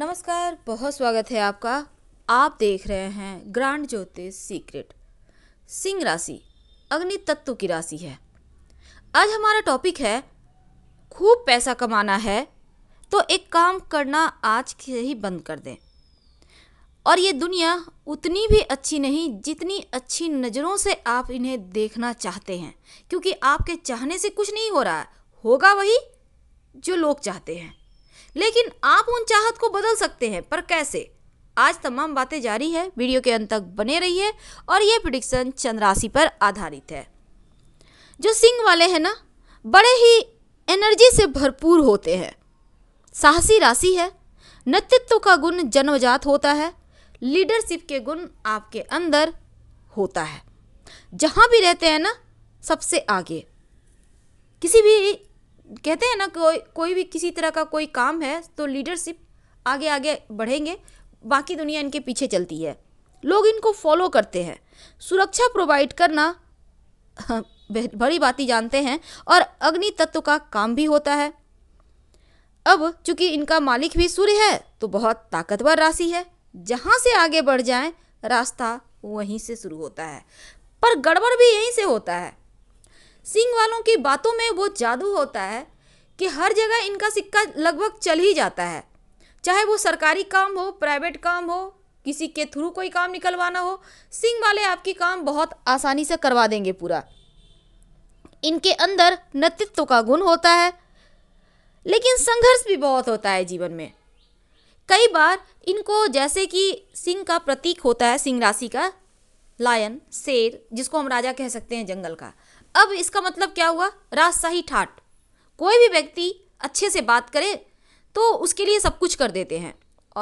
नमस्कार बहुत स्वागत है आपका आप देख रहे हैं ग्रांड ज्योतिष सीक्रेट सिंह राशि अग्नि तत्व की राशि है आज हमारा टॉपिक है खूब पैसा कमाना है तो एक काम करना आज से ही बंद कर दें और ये दुनिया उतनी भी अच्छी नहीं जितनी अच्छी नज़रों से आप इन्हें देखना चाहते हैं क्योंकि आपके चाहने से कुछ नहीं हो रहा है होगा वही जो लोग चाहते हैं लेकिन आप उन चाहत को बदल सकते हैं पर कैसे आज तमाम बातें जारी है वीडियो के अंत तक बने रहिए और ये प्रिडिक्शन चंद्राशि पर आधारित है जो सिंह वाले हैं ना बड़े ही एनर्जी से भरपूर होते हैं साहसी राशि है नेतृत्व का गुण जन्मजात होता है लीडरशिप के गुण आपके अंदर होता है जहाँ भी रहते हैं ना सबसे आगे किसी भी कहते हैं ना कोई कोई भी किसी तरह का कोई काम है तो लीडरशिप आगे आगे बढ़ेंगे बाकी दुनिया इनके पीछे चलती है लोग इनको फॉलो करते हैं सुरक्षा प्रोवाइड करना हाँ, बड़ी बात ही जानते हैं और अग्नि तत्व का काम भी होता है अब चूंकि इनका मालिक भी सूर्य है तो बहुत ताकतवर राशि है जहाँ से आगे बढ़ जाएं रास्ता वहीं से शुरू होता है पर गड़बड़ भी यहीं से होता है सिंह वालों की बातों में वो जादू होता है कि हर जगह इनका सिक्का लगभग चल ही जाता है चाहे वो सरकारी काम हो प्राइवेट काम हो किसी के थ्रू कोई काम निकलवाना हो सिंह वाले आपकी काम बहुत आसानी से करवा देंगे पूरा इनके अंदर नेतृत्व का गुण होता है लेकिन संघर्ष भी बहुत होता है जीवन में कई बार इनको जैसे कि सिंह का प्रतीक होता है सिंह राशि का लायन शेर जिसको हम राजा कह सकते हैं जंगल का अब इसका मतलब क्या हुआ राजशाही ठाट कोई भी व्यक्ति अच्छे से बात करे तो उसके लिए सब कुछ कर देते हैं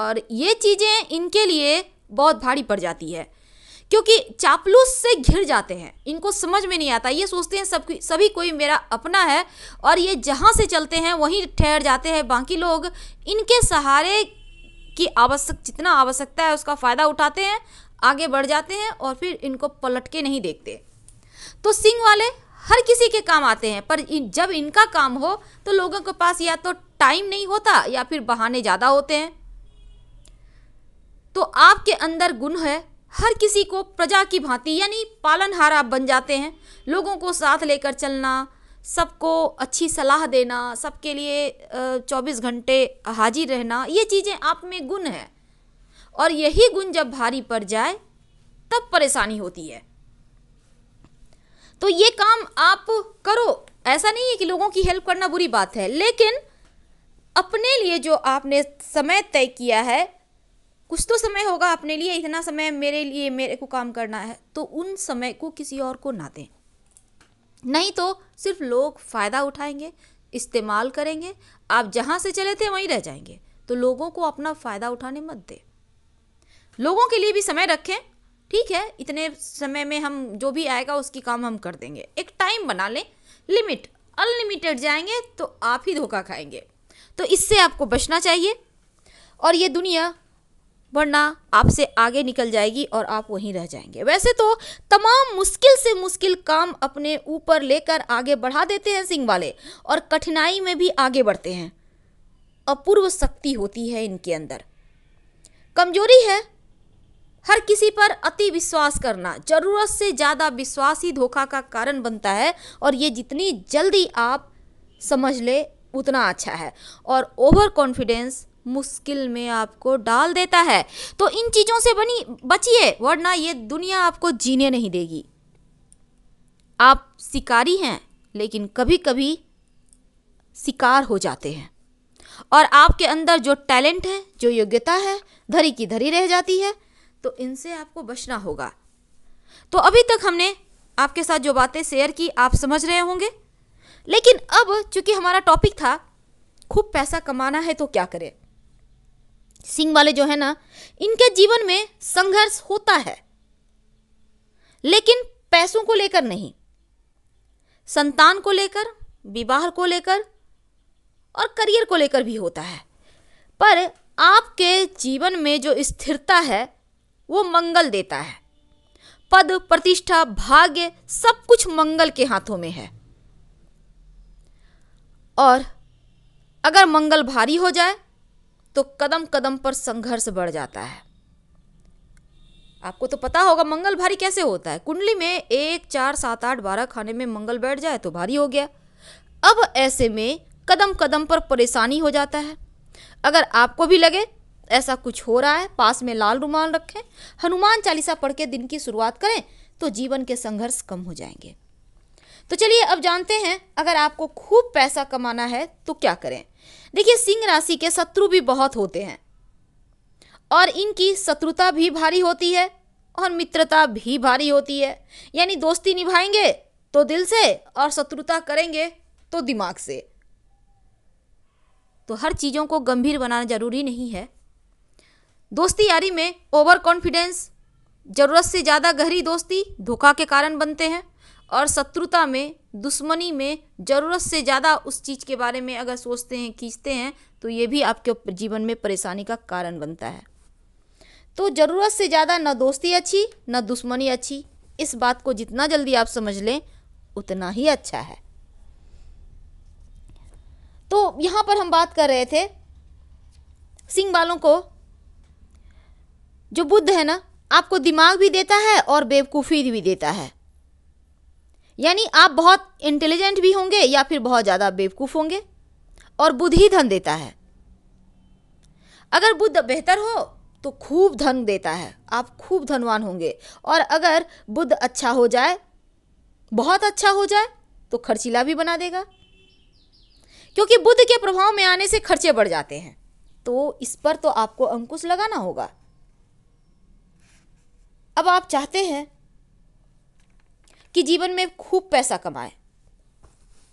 और ये चीज़ें इनके लिए बहुत भारी पड़ जाती है क्योंकि चापलूस से घिर जाते हैं इनको समझ में नहीं आता ये सोचते हैं सब सभी कोई मेरा अपना है और ये जहाँ से चलते हैं वहीं ठहर जाते हैं बाकी लोग इनके सहारे की आवश्यक जितना आवश्यकता है उसका फ़ायदा उठाते हैं आगे बढ़ जाते हैं और फिर इनको पलट के नहीं देखते तो सिंह वाले हर किसी के काम आते हैं पर जब इनका काम हो तो लोगों के पास या तो टाइम नहीं होता या फिर बहाने ज़्यादा होते हैं तो आपके अंदर गुण है हर किसी को प्रजा की भांति यानी पालनहार आप बन जाते हैं लोगों को साथ लेकर चलना सबको अच्छी सलाह देना सबके लिए 24 घंटे हाजिर रहना ये चीज़ें आप में गुण है और यही गुण जब भारी पड़ जाए तब परेशानी होती है तो ये काम आप करो ऐसा नहीं है कि लोगों की हेल्प करना बुरी बात है लेकिन अपने लिए जो आपने समय तय किया है कुछ तो समय होगा अपने लिए इतना समय मेरे लिए मेरे को काम करना है तो उन समय को किसी और को ना दें नहीं तो सिर्फ लोग फ़ायदा उठाएंगे इस्तेमाल करेंगे आप जहाँ से चले थे वहीं रह जाएंगे तो लोगों को अपना फ़ायदा उठाने मत दें लोगों के लिए भी समय रखें ठीक है इतने समय में हम जो भी आएगा उसकी काम हम कर देंगे एक टाइम बना लें लिमिट अनलिमिटेड जाएंगे तो आप ही धोखा खाएंगे तो इससे आपको बचना चाहिए और ये दुनिया वरना आपसे आगे निकल जाएगी और आप वहीं रह जाएंगे वैसे तो तमाम मुश्किल से मुश्किल काम अपने ऊपर लेकर आगे बढ़ा देते हैं सिंह वाले और कठिनाई में भी आगे बढ़ते हैं अपूर्व शक्ति होती है इनके अंदर कमजोरी है हर किसी पर अति विश्वास करना ज़रूरत से ज़्यादा विश्वास ही धोखा का कारण बनता है और ये जितनी जल्दी आप समझ ले उतना अच्छा है और ओवर कॉन्फिडेंस मुश्किल में आपको डाल देता है तो इन चीज़ों से बनी बचिए वरना ये दुनिया आपको जीने नहीं देगी आप शिकारी हैं लेकिन कभी कभी शिकार हो जाते हैं और आपके अंदर जो टैलेंट है जो योग्यता है धरी की धरी रह जाती है तो इनसे आपको बचना होगा तो अभी तक हमने आपके साथ जो बातें शेयर की आप समझ रहे होंगे लेकिन अब चूंकि हमारा टॉपिक था खूब पैसा कमाना है तो क्या करें सिंह वाले जो है ना इनके जीवन में संघर्ष होता है लेकिन पैसों को लेकर नहीं संतान को लेकर विवाह को लेकर और करियर को लेकर भी होता है पर आपके जीवन में जो स्थिरता है वो मंगल देता है पद प्रतिष्ठा भाग्य सब कुछ मंगल के हाथों में है और अगर मंगल भारी हो जाए तो कदम कदम पर संघर्ष बढ़ जाता है आपको तो पता होगा मंगल भारी कैसे होता है कुंडली में एक चार सात आठ बारह खाने में मंगल बैठ जाए तो भारी हो गया अब ऐसे में कदम कदम पर परेशानी हो जाता है अगर आपको भी लगे ऐसा कुछ हो रहा है पास में लाल रुमाल रखें हनुमान चालीसा पढ़ के दिन की शुरुआत करें तो जीवन के संघर्ष कम हो जाएंगे तो चलिए अब जानते हैं अगर आपको खूब पैसा कमाना है तो क्या करें देखिए सिंह राशि के शत्रु भी बहुत होते हैं और इनकी शत्रुता भी भारी होती है और मित्रता भी भारी होती है यानी दोस्ती निभाएंगे तो दिल से और शत्रुता करेंगे तो दिमाग से तो हर चीज़ों को गंभीर बनाना जरूरी नहीं है दोस्ती यारी में ओवर कॉन्फिडेंस ज़रूरत से ज़्यादा गहरी दोस्ती धोखा के कारण बनते हैं और शत्रुता में दुश्मनी में ज़रूरत से ज़्यादा उस चीज़ के बारे में अगर सोचते हैं खींचते हैं तो ये भी आपके जीवन में परेशानी का कारण बनता है तो ज़रूरत से ज़्यादा न दोस्ती अच्छी न दुश्मनी अच्छी इस बात को जितना जल्दी आप समझ लें उतना ही अच्छा है तो यहाँ पर हम बात कर रहे थे सिंह वालों को जो बुद्ध है ना आपको दिमाग भी देता है और बेवकूफ़ी भी देता है यानी आप बहुत इंटेलिजेंट भी होंगे या फिर बहुत ज़्यादा बेवकूफ़ होंगे और बुद्ध ही धन देता है अगर बुद्ध बेहतर हो तो खूब धन देता है आप खूब धनवान होंगे और अगर बुद्ध अच्छा हो जाए बहुत अच्छा हो जाए तो खर्चीला भी बना देगा क्योंकि बुद्ध के प्रभाव में आने से खर्चे बढ़ जाते हैं तो इस पर तो आपको अंकुश लगाना होगा अब आप चाहते हैं कि जीवन में खूब पैसा कमाए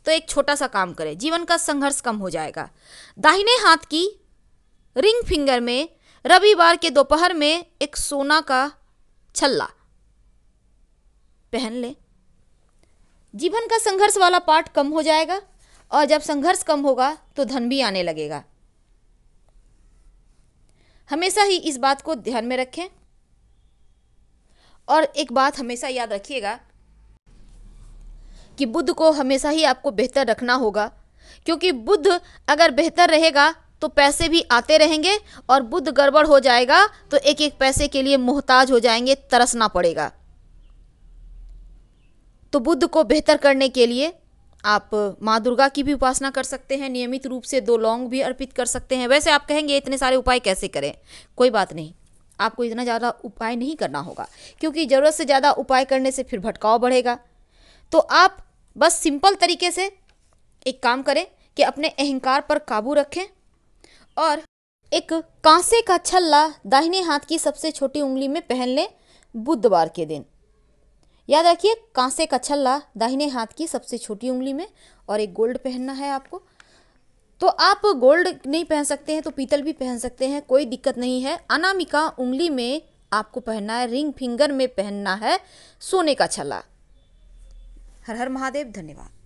तो एक छोटा सा काम करें जीवन का संघर्ष कम हो जाएगा दाहिने हाथ की रिंग फिंगर में रविवार के दोपहर में एक सोना का छल्ला पहन ले जीवन का संघर्ष वाला पार्ट कम हो जाएगा और जब संघर्ष कम होगा तो धन भी आने लगेगा हमेशा ही इस बात को ध्यान में रखें और एक बात हमेशा याद रखिएगा कि बुद्ध को हमेशा ही आपको बेहतर रखना होगा क्योंकि बुद्ध अगर बेहतर रहेगा तो पैसे भी आते रहेंगे और बुद्ध गड़बड़ हो जाएगा तो एक एक पैसे के लिए मोहताज हो जाएंगे तरसना पड़ेगा तो बुद्ध को बेहतर करने के लिए आप माँ दुर्गा की भी उपासना कर सकते हैं नियमित रूप से दो लौंग भी अर्पित कर सकते हैं वैसे आप कहेंगे इतने सारे उपाय कैसे करें कोई बात नहीं आपको इतना ज़्यादा उपाय नहीं करना होगा क्योंकि ज़रूरत से ज़्यादा उपाय करने से फिर भटकाव बढ़ेगा तो आप बस सिंपल तरीके से एक काम करें कि अपने अहंकार पर काबू रखें और एक कांसे का छल्ला दाहिने हाथ की सबसे छोटी उंगली में पहन लें बुधवार के दिन याद रखिए कांसे का छल्ला दाहिने हाथ की सबसे छोटी उंगली में और एक गोल्ड पहनना है आपको तो आप गोल्ड नहीं पहन सकते हैं तो पीतल भी पहन सकते हैं कोई दिक्कत नहीं है अनामिका उंगली में आपको पहनना है रिंग फिंगर में पहनना है सोने का छला हर हर महादेव धन्यवाद